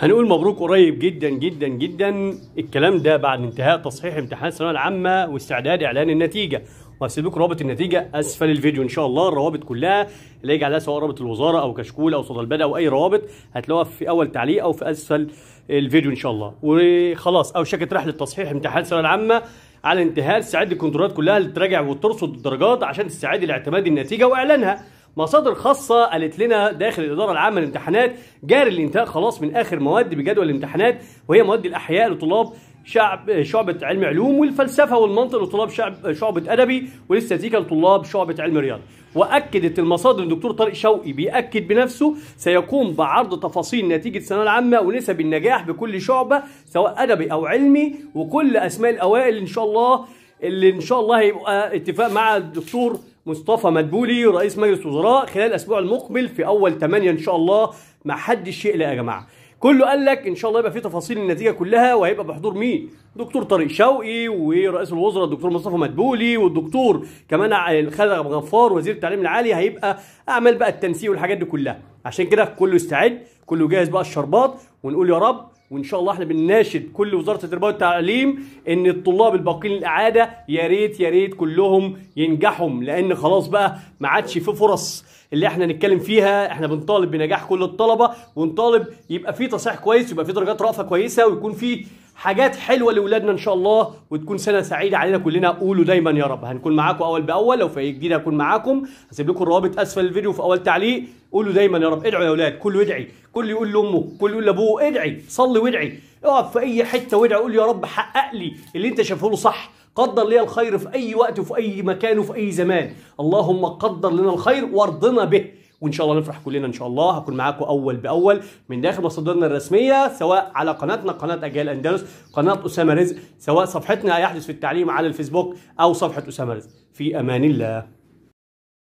هنقول مبروك قريب جدا جدا جدا الكلام ده بعد انتهاء تصحيح امتحان الثانويه العامه واستعداد اعلان النتيجه وهسيب لكم رابط النتيجه اسفل الفيديو ان شاء الله الروابط كلها اللي هيجي عليها سواء رابط الوزاره او كشكول او صدى البدء او اي روابط هتلاقوها في اول تعليق او في اسفل الفيديو ان شاء الله وخلاص اوشكت رحله تصحيح امتحان الثانويه العامه على انتهاء استعد الكنترولات كلها اللي تراجع وترصد الدرجات عشان تستعيد الاعتماد النتيجه واعلانها مصادر خاصه قالت لنا داخل الاداره العامه للامتحانات جاري الانتهاء خلاص من اخر مواد بجدول الامتحانات وهي مواد الاحياء لطلاب شعب شعبة علم علوم والفلسفة والمنطق لطلاب شعب شعبة أدبي والاستاتيكا لطلاب شعبة علم رياضة وأكدت المصادر الدكتور طارق شوقي بيأكد بنفسه سيقوم بعرض تفاصيل نتيجة الثانوية العامة ونسب النجاح بكل شعبة سواء أدبي أو علمي وكل أسماء الأوائل إن شاء الله اللي إن شاء الله هيبقى اتفاق مع الدكتور مصطفى مدبولي رئيس مجلس وزراء خلال الاسبوع المقبل في اول 8 ان شاء الله ما حدش يقلق لا يا جماعه كله قال لك ان شاء الله يبقى في تفاصيل النتيجه كلها وهيبقى بحضور مين دكتور طارق شوقي ورئيس الوزراء الدكتور مصطفى مدبولي والدكتور كمان خالد عبد الغفار وزير التعليم العالي هيبقى اعمال بقى التنسيق والحاجات دي كلها عشان كده كله استعد كله جاهز بقى الشربات ونقول يا رب وان شاء الله احنا بنناشد كل وزاره التربيه والتعليم ان الطلاب الباقين الاعاده يا ريت يا ريت كلهم ينجحوا لان خلاص بقى ما عادش في فرص اللي احنا نتكلم فيها احنا بنطالب بنجاح كل الطلبه ونطالب يبقى في تصحيح كويس يبقى في درجات رأفه كويسه ويكون في حاجات حلوه لاولادنا ان شاء الله وتكون سنه سعيده علينا كلنا قولوا دايما يا رب هنكون معاكم اول باول لو اي جديد هكون معاكم هسيب لكم الروابط اسفل الفيديو في اول تعليق قول له دايما يا رب ادعوا يا اولاد كله يدعي كله يقول لامه كله يقول لابوه ادعي صلي وادعي اقف في اي حته وادعي قول يا رب حقق لي اللي انت شايفه له صح قدر لي الخير في اي وقت وفي اي مكان وفي اي زمان اللهم قدر لنا الخير وارضنا به وان شاء الله نفرح كلنا ان شاء الله هكون معاكم اول باول من داخل مصادرنا الرسميه سواء على قناتنا قناه اجيال اندلس قناه اسامه رزق سواء صفحتنا يحدث في التعليم على الفيسبوك او صفحه اسامه رزق في امان الله